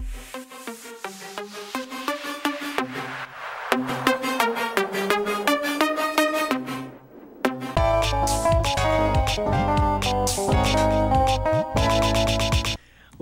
thank you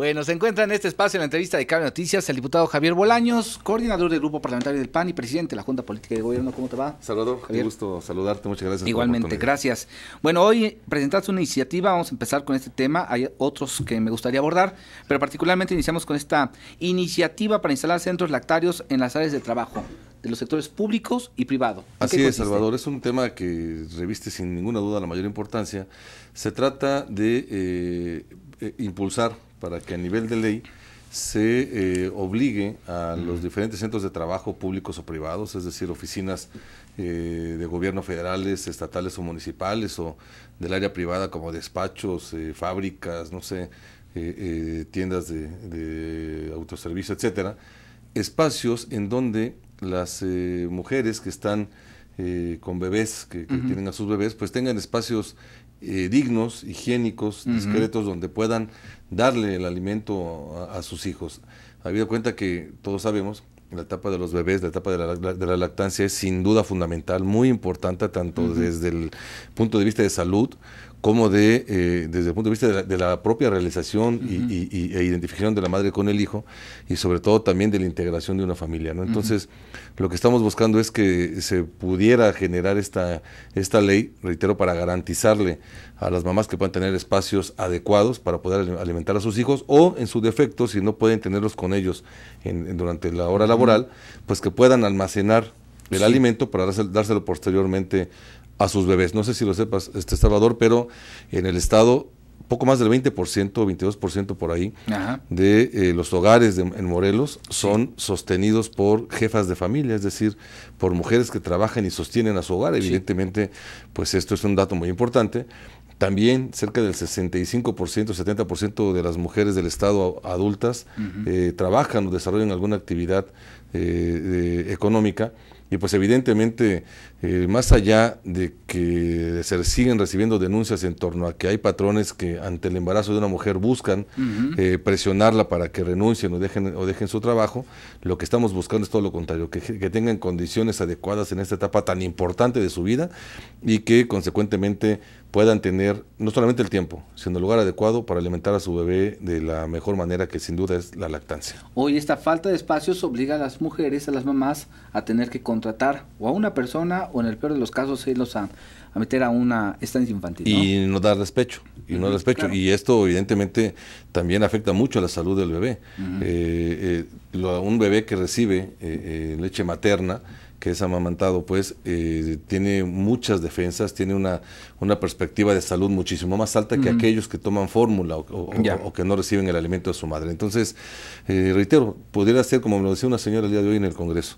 Bueno, se encuentra en este espacio en la entrevista de Cable Noticias el diputado Javier Bolaños, coordinador del Grupo Parlamentario del PAN y presidente de la Junta Política de Gobierno. ¿Cómo te va? Salvador, Javier? gusto saludarte, muchas gracias. Igualmente, gracias. Bueno, hoy presentaste una iniciativa, vamos a empezar con este tema, hay otros que me gustaría abordar, pero particularmente iniciamos con esta iniciativa para instalar centros lactarios en las áreas de trabajo de los sectores públicos y privado. Así es, Salvador, es un tema que reviste sin ninguna duda la mayor importancia. Se trata de eh, eh, impulsar para que a nivel de ley se eh, obligue a los diferentes centros de trabajo públicos o privados, es decir, oficinas de gobierno federales, estatales o municipales, o del área privada como despachos, fábricas, no sé, tiendas de, de autoservicio, etcétera, espacios en donde las eh, mujeres que están eh, con bebés, que, tienen a sus bebés, pues tengan espacios eh, dignos, higiénicos, discretos, donde puedan darle el alimento a, sus hijos. Habido cuenta que todos sabemos, la etapa de los bebés, la etapa de la, lactancia es sin duda fundamental, muy importante, tanto desde el punto de vista de salud como de, eh, desde el punto de vista de la, propia realización y, e identificación de la madre con el hijo y sobre todo también de la integración de una familia. Entonces, lo que estamos buscando es que se pudiera generar esta, esta ley, reitero, para garantizarle a las mamás que puedan tener espacios adecuados para poder alimentar a sus hijos o en su defecto, si no pueden tenerlos con ellos en, durante la hora laboral, pues que puedan almacenar el alimento para dárselo posteriormente a sus bebés. No sé si lo sepas, este Salvador, pero en el estado poco más del 20%, 22% por ahí, de eh, los hogares de, en Morelos son sostenidos por jefas de familia, es decir, por mujeres que trabajan y sostienen a su hogar. Evidentemente, pues esto es un dato muy importante. También cerca del 65%, 70% de las mujeres del Estado adultas eh, trabajan o desarrollan alguna actividad eh, económica. Y pues evidentemente, eh, más allá de que se siguen recibiendo denuncias en torno a que hay patrones que ante el embarazo de una mujer buscan presionarla para que renuncien o dejen, o dejen su trabajo, lo que estamos buscando es todo lo contrario, que, que tengan condiciones adecuadas en esta etapa tan importante de su vida y que consecuentemente puedan tener no solamente el tiempo, sino el lugar adecuado para alimentar a su bebé de la mejor manera que sin duda es la lactancia. Hoy esta falta de espacios obliga a las mujeres, a las mamás, a tener que contratar o a una persona o en el peor de los casos irlos a, meter a una estancia infantil. Y no dar despecho, y no Y esto evidentemente también afecta mucho a la salud del bebé. Eh, eh, un bebé que recibe eh, leche materna, que es amamantado, pues eh, tiene muchas defensas, tiene una, una perspectiva de salud muchísimo más alta que aquellos que toman fórmula o, que no reciben el alimento de su madre. Entonces, eh, reitero, pudiera ser, como me lo decía una señora el día de hoy en el Congreso,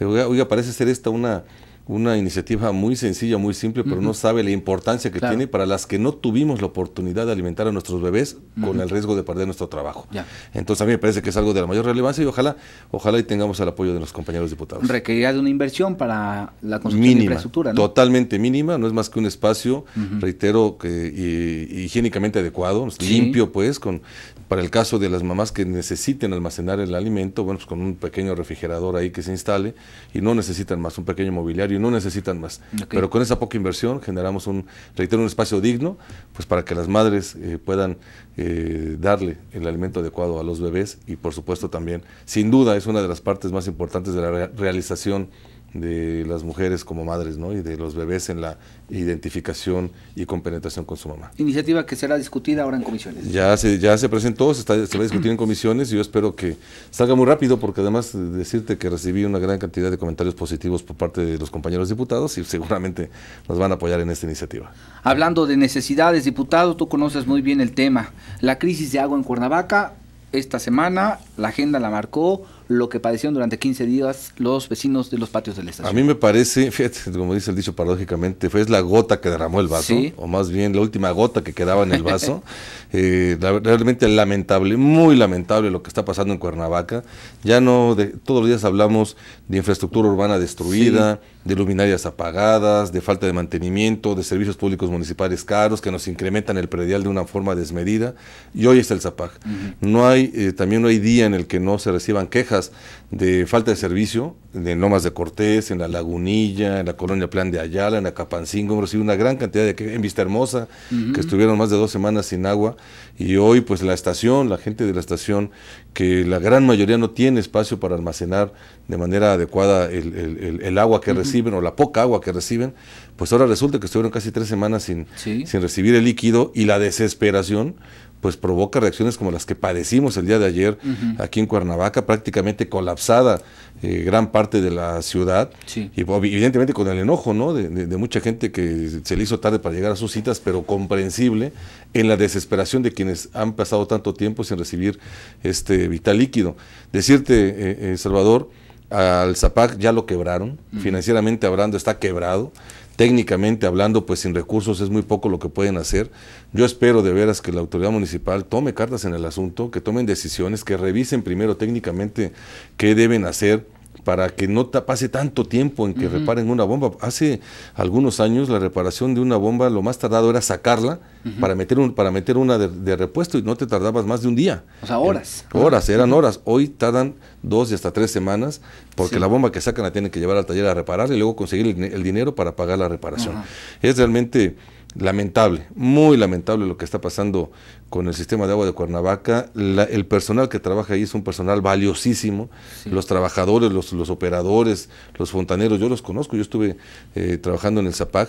oiga parece ser esta una una iniciativa muy sencilla, muy simple, pero uno no sabe la importancia que tiene para las que no tuvimos la oportunidad de alimentar a nuestros bebés con el riesgo de perder nuestro trabajo. Entonces a mí me parece que es algo de la mayor relevancia y ojalá, ojalá y tengamos el apoyo de los compañeros diputados. ¿Requería de una inversión para la construcción de infraestructura, ¿no? Totalmente mínima, no es más que un espacio, reitero, que higiénicamente adecuado, limpio pues, con para el caso de las mamás que necesiten almacenar el alimento, bueno, pues con un pequeño refrigerador ahí que se instale y no necesitan más un pequeño mobiliario no necesitan más. Pero con esa poca inversión generamos un, reitero, un espacio digno, pues para que las madres eh, puedan eh, darle el alimento adecuado a los bebés y por supuesto también, sin duda, es una de las partes más importantes de la realización de las mujeres como madres ¿no? y de los bebés en la identificación y compenetración con su mamá. Iniciativa que será discutida ahora en comisiones. Ya se, ya se presentó, se, se va a discutir en comisiones y yo espero que salga muy rápido porque además decirte que recibí una gran cantidad de comentarios positivos por parte de los compañeros diputados y seguramente nos van a apoyar en esta iniciativa. Hablando de necesidades, diputado, tú conoces muy bien el tema. La crisis de agua en Cuernavaca, esta semana la agenda la marcó lo que padecieron durante 15 días los vecinos de los patios de la A mí me parece, fíjate, como dice el dicho paradójicamente, fue es la gota que derramó el vaso, o más bien la última gota que quedaba en el vaso. Eh, realmente lamentable, muy lamentable lo que está pasando en Cuernavaca. Ya no, todos los días hablamos de infraestructura urbana destruida, de luminarias apagadas, de falta de mantenimiento, de servicios públicos municipales caros que nos incrementan el predial de una forma desmedida. Y hoy está el Zapag. No hay, eh, también no hay día en el que no se reciban quejas de falta de servicio en Lomas de Cortés, en la Lagunilla, en la Colonia Plan de Ayala, en Acapancingo, hemos recibido una gran cantidad de que en Vista Hermosa, que estuvieron más de dos semanas sin agua, y hoy pues la estación, la gente de la estación que la gran mayoría no tiene espacio para almacenar de manera adecuada el, agua que reciben o la poca agua que reciben, pues ahora resulta que estuvieron casi tres semanas sin, sin recibir el líquido y la desesperación pues provoca reacciones como las que padecimos el día de ayer aquí en Cuernavaca, prácticamente colapsada eh, gran parte de la ciudad, y evidentemente con el enojo ¿no? de, mucha gente que se le hizo tarde para llegar a sus citas, pero comprensible en la desesperación de quienes han pasado tanto tiempo sin recibir este vital líquido. Decirte, eh, eh, Salvador, al Zapac ya lo quebraron, financieramente hablando está quebrado, técnicamente hablando pues sin recursos es muy poco lo que pueden hacer. Yo espero de veras que la autoridad municipal tome cartas en el asunto, que tomen decisiones, que revisen primero técnicamente qué deben hacer para que no pase tanto tiempo en que reparen una bomba. Hace algunos años la reparación de una bomba lo más tardado era sacarla para meter un, para meter una de, repuesto y no te tardabas más de un día. O sea, horas. horas, eran horas. Hoy tardan dos y hasta tres semanas porque la bomba que sacan la tienen que llevar al taller a reparar y luego conseguir el, dinero para pagar la reparación. Es realmente lamentable, muy lamentable lo que está pasando con el sistema de agua de Cuernavaca. el personal que trabaja ahí es un personal valiosísimo. Los trabajadores, los, los, operadores, los fontaneros, yo los conozco. Yo estuve eh, trabajando en el Zapag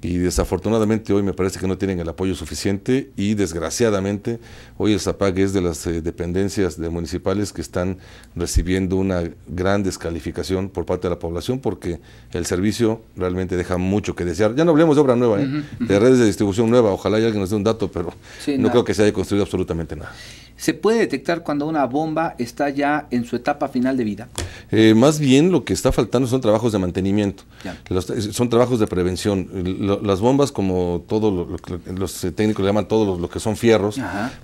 y desafortunadamente hoy me parece que no tienen el apoyo suficiente y desgraciadamente hoy el Zapag es de las eh, dependencias de municipales que están recibiendo una gran descalificación por parte de la población porque el servicio realmente deja mucho que desear. Ya no hablemos de obra nueva, ¿eh? de redes de distribución nueva, ojalá alguien nos dé un dato, pero no creo que se haya construido absolutamente nada. ¿Se puede detectar cuando una bomba está ya en su etapa final de vida? Eh, más bien lo que está faltando son trabajos de mantenimiento, eh, son trabajos de prevención. las bombas, como todos los técnicos le llaman todos los, que son fierros,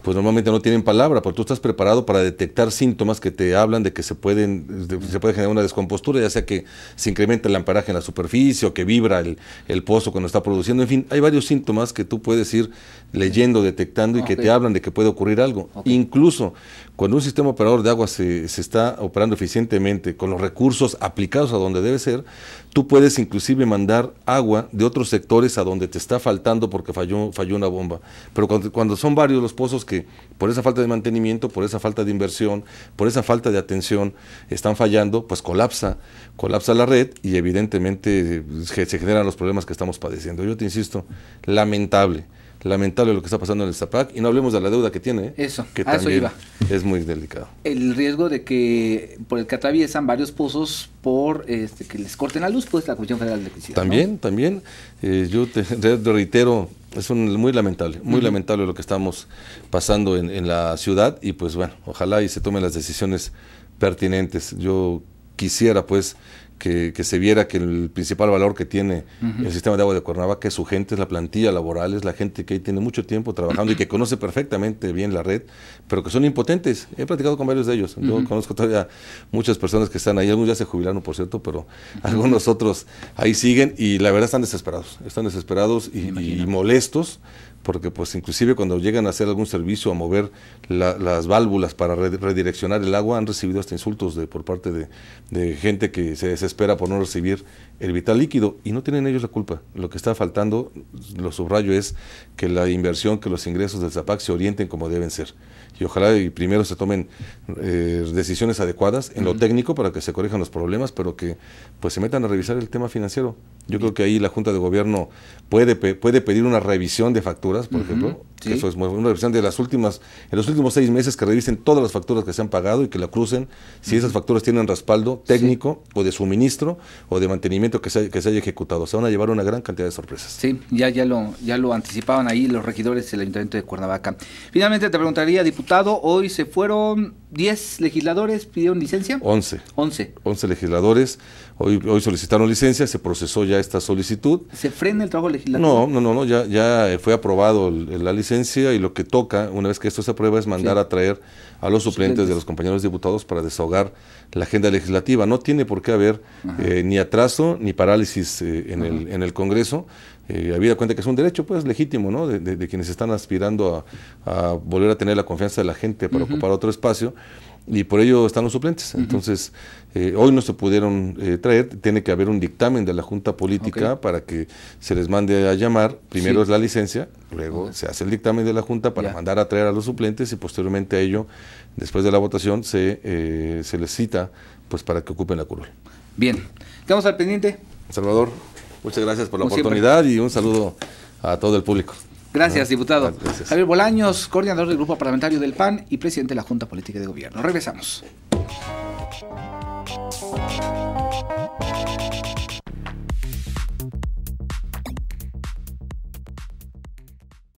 pues normalmente no tienen palabra, porque tú estás preparado para detectar síntomas que te hablan de que se, pueden, se puede generar una descompostura, ya sea que se incrementa el amperaje en la superficie o que vibra el, pozo cuando está produciendo. En fin, hay varios síntomas que tú puedes ir leyendo, detectando y que te hablan de que puede ocurrir algo. Incluso cuando un sistema operador de agua se está operando eficientemente, con los recursos aplicados a donde debe ser, tú puedes inclusive mandar agua de otros sectores a donde te está faltando porque falló, falló una bomba. Pero cuando, cuando son varios los pozos que por esa falta de mantenimiento, por esa falta de inversión, por esa falta de atención están fallando, pues colapsa, colapsa la red y evidentemente eh, se generan los problemas que estamos padeciendo. Yo te insisto, lamentable lamentable lo que está pasando en el Zapac y no hablemos de la deuda que tiene, eso, que también es muy delicado. El riesgo de que por el que atraviesan varios pozos por este, que les corten la luz, pues la Comisión Federal de Electricidad. También, también, eh, yo te, reitero, es muy lamentable, muy lamentable lo que estamos pasando en la ciudad y pues bueno, ojalá y se tomen las decisiones pertinentes. Yo quisiera pues que, se viera que el principal valor que tiene el sistema de agua de Cuernavaca es su gente, es la plantilla laboral, es la gente que ahí tiene mucho tiempo trabajando y que conoce perfectamente bien la red, pero que son impotentes. He platicado con varios de ellos. Yo conozco todavía muchas personas que están ahí, algunos ya se jubilaron, por cierto, pero algunos otros ahí siguen y la verdad están desesperados. Están desesperados y, molestos porque pues inclusive cuando llegan a hacer algún servicio, a mover las válvulas para redireccionar el agua, han recibido hasta insultos de, por parte de, de gente que se desespera espera por no recibir el vital líquido y no tienen ellos la culpa. Lo que está faltando, lo subrayo, es que la inversión, que los ingresos del ZAPAC se orienten como deben ser y ojalá y primero se tomen eh, decisiones adecuadas en lo técnico para que se corrijan los problemas, pero que pues se metan a revisar el tema financiero. Yo creo que ahí la Junta de Gobierno puede, puede pedir una revisión de facturas, por ejemplo, eso es una revisión de las últimas, en los últimos seis meses que revisen todas las facturas que se han pagado y que la crucen, si esas facturas tienen respaldo técnico o de suministro o de mantenimiento que se, que se haya ejecutado. Se van a llevar una gran cantidad de sorpresas. Sí, ya, ya, lo, ya lo anticipaban ahí los regidores del Ayuntamiento de Cuernavaca. Finalmente te preguntaría, diputado, Hoy se fueron 10 legisladores, pidieron licencia. 11. 11. 11 legisladores. Hoy, hoy solicitaron licencia, se procesó ya esta solicitud. ¿Se frena el trabajo legislativo? No, no, no, no ya, ya fue aprobado la licencia y lo que toca, una vez que esto se aprueba, es mandar a traer a los suplentes, de los compañeros diputados para desahogar la agenda legislativa. No tiene por qué haber eh, ni atraso ni parálisis eh, en, el, en el Congreso eh, habida cuenta que es un derecho pues legítimo ¿no? de, quienes están aspirando a, volver a tener la confianza de la gente para ocupar otro espacio y por ello están los suplentes. Entonces, eh, hoy no se pudieron eh, traer, tiene que haber un dictamen de la Junta Política para que se les mande a llamar. Primero es la licencia, luego se hace el dictamen de la Junta para mandar a traer a los suplentes y posteriormente a ello, después de la votación, se, eh, se les cita pues para que ocupen la curul. Bien, vamos al pendiente. Salvador. Muchas gracias por la oportunidad y un saludo a todo el público. Gracias, diputado. Javier Bolaños, coordinador del Grupo Parlamentario del PAN y presidente de la Junta Política de Gobierno. Regresamos.